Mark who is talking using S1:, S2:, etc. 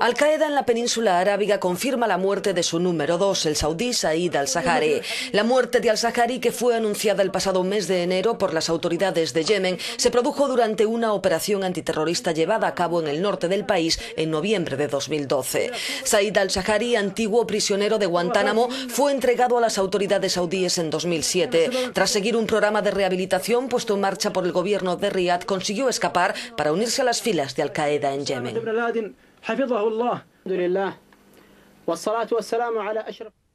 S1: Al-Qaeda en la península arábiga confirma la muerte de su número dos, el saudí Said al-Sahari. La muerte de al-Sahari, que fue anunciada el pasado mes de enero por las autoridades de Yemen, se produjo durante una operación antiterrorista llevada a cabo en el norte del país en noviembre de 2012. Said al-Sahari, antiguo prisionero de Guantánamo, fue entregado a las autoridades saudíes en 2007. Tras seguir un programa de rehabilitación puesto en marcha por el gobierno de Riad, consiguió escapar para unirse a las filas de al-Qaeda en Yemen.
S2: بن لادن حفظه الله الحمد لله والصلاة والسلام على أشرف